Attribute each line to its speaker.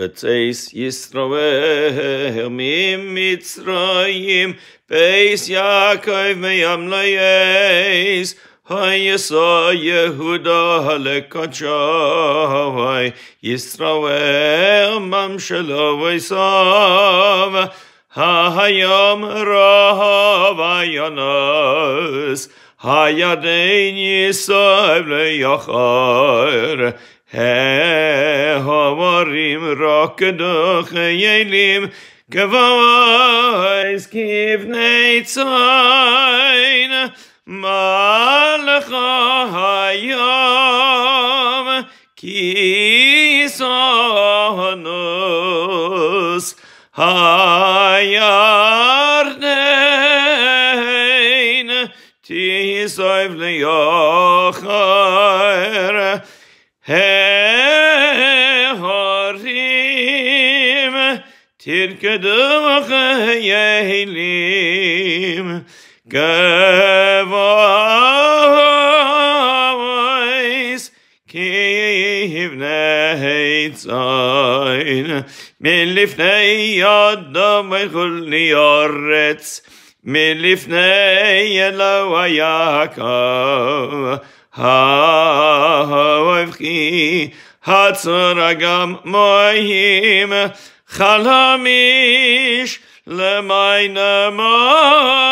Speaker 1: Bezeis Yisroel mim Mitzrayim, Beis Yaakov meyam leyeis, Hayasa Yehuda halekachai, Yisroel mam shelo veisav, Hayam rahav ayanas, Hayadein Yisav leyachar, He hovorim rok doch yelim kvoys kivnei tsayn mal khayam ki sonus hayar nein ti Hehorim tirkedum chayelim gavois kiyivnei Milifnei adam, yadam echol niyaretz מלפני lifne yelo ayaka ha hofki hatseragam חלמיש khlami sh le